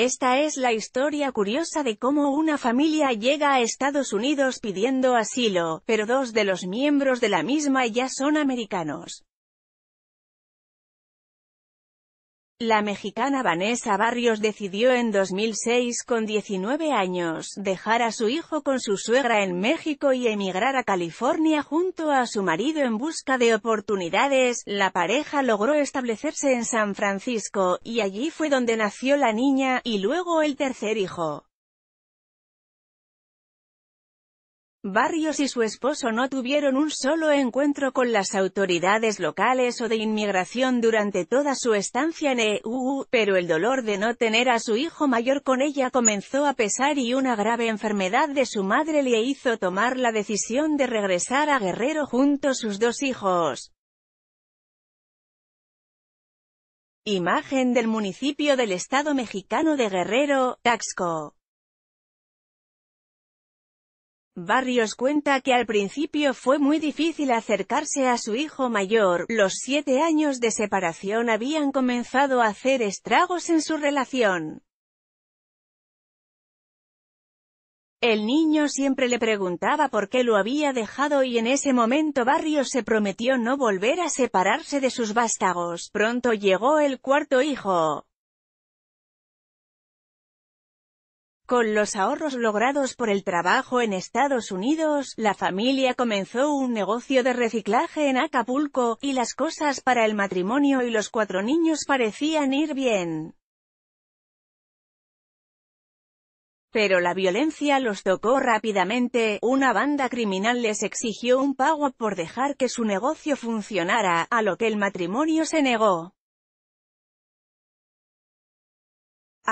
Esta es la historia curiosa de cómo una familia llega a Estados Unidos pidiendo asilo, pero dos de los miembros de la misma ya son americanos. La mexicana Vanessa Barrios decidió en 2006 con 19 años, dejar a su hijo con su suegra en México y emigrar a California junto a su marido en busca de oportunidades. La pareja logró establecerse en San Francisco, y allí fue donde nació la niña, y luego el tercer hijo. Barrios y su esposo no tuvieron un solo encuentro con las autoridades locales o de inmigración durante toda su estancia en EU, pero el dolor de no tener a su hijo mayor con ella comenzó a pesar y una grave enfermedad de su madre le hizo tomar la decisión de regresar a Guerrero junto a sus dos hijos. Imagen del municipio del estado mexicano de Guerrero, Taxco. Barrios cuenta que al principio fue muy difícil acercarse a su hijo mayor, los siete años de separación habían comenzado a hacer estragos en su relación. El niño siempre le preguntaba por qué lo había dejado y en ese momento Barrios se prometió no volver a separarse de sus vástagos. Pronto llegó el cuarto hijo. Con los ahorros logrados por el trabajo en Estados Unidos, la familia comenzó un negocio de reciclaje en Acapulco, y las cosas para el matrimonio y los cuatro niños parecían ir bien. Pero la violencia los tocó rápidamente, una banda criminal les exigió un pago por dejar que su negocio funcionara, a lo que el matrimonio se negó.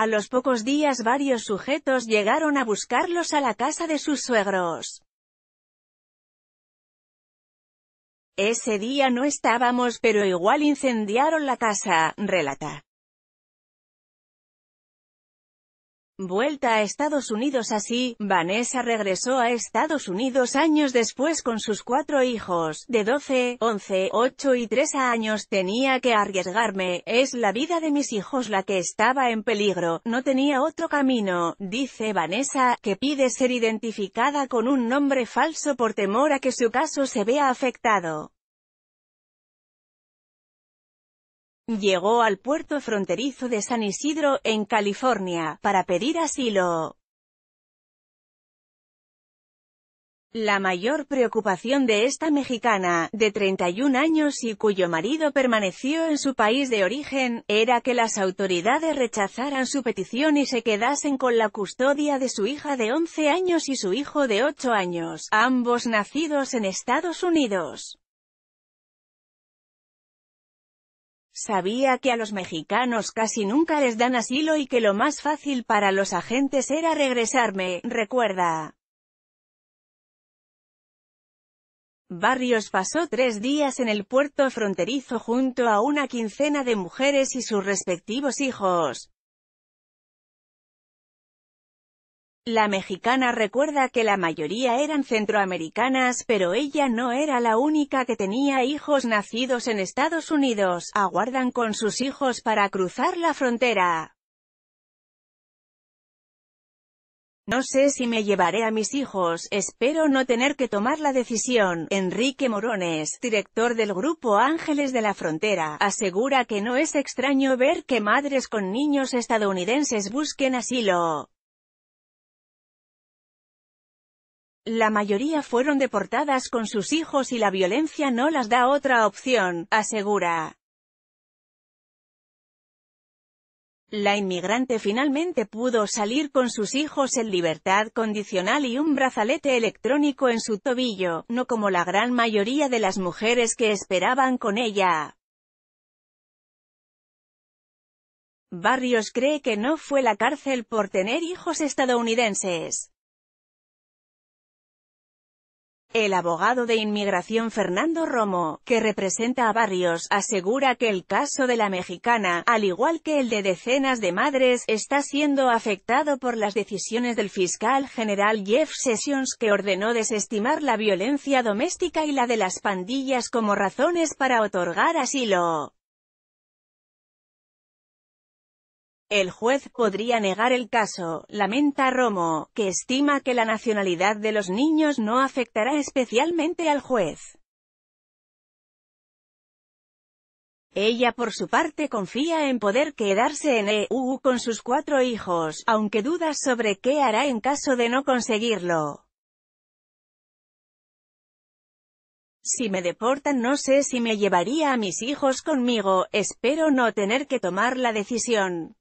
A los pocos días varios sujetos llegaron a buscarlos a la casa de sus suegros. Ese día no estábamos pero igual incendiaron la casa, relata. Vuelta a Estados Unidos así, Vanessa regresó a Estados Unidos años después con sus cuatro hijos, de 12, 11, 8 y 3 años. Tenía que arriesgarme, es la vida de mis hijos la que estaba en peligro, no tenía otro camino, dice Vanessa, que pide ser identificada con un nombre falso por temor a que su caso se vea afectado. Llegó al puerto fronterizo de San Isidro, en California, para pedir asilo. La mayor preocupación de esta mexicana, de 31 años y cuyo marido permaneció en su país de origen, era que las autoridades rechazaran su petición y se quedasen con la custodia de su hija de 11 años y su hijo de 8 años, ambos nacidos en Estados Unidos. Sabía que a los mexicanos casi nunca les dan asilo y que lo más fácil para los agentes era regresarme, recuerda. Barrios pasó tres días en el puerto fronterizo junto a una quincena de mujeres y sus respectivos hijos. La mexicana recuerda que la mayoría eran centroamericanas, pero ella no era la única que tenía hijos nacidos en Estados Unidos, aguardan con sus hijos para cruzar la frontera. No sé si me llevaré a mis hijos, espero no tener que tomar la decisión. Enrique Morones, director del grupo Ángeles de la Frontera, asegura que no es extraño ver que madres con niños estadounidenses busquen asilo. La mayoría fueron deportadas con sus hijos y la violencia no las da otra opción, asegura. La inmigrante finalmente pudo salir con sus hijos en libertad condicional y un brazalete electrónico en su tobillo, no como la gran mayoría de las mujeres que esperaban con ella. Barrios cree que no fue la cárcel por tener hijos estadounidenses. El abogado de inmigración Fernando Romo, que representa a Barrios, asegura que el caso de la mexicana, al igual que el de decenas de madres, está siendo afectado por las decisiones del fiscal general Jeff Sessions que ordenó desestimar la violencia doméstica y la de las pandillas como razones para otorgar asilo. El juez podría negar el caso, lamenta Romo, que estima que la nacionalidad de los niños no afectará especialmente al juez. Ella por su parte confía en poder quedarse en EU con sus cuatro hijos, aunque duda sobre qué hará en caso de no conseguirlo. Si me deportan no sé si me llevaría a mis hijos conmigo, espero no tener que tomar la decisión.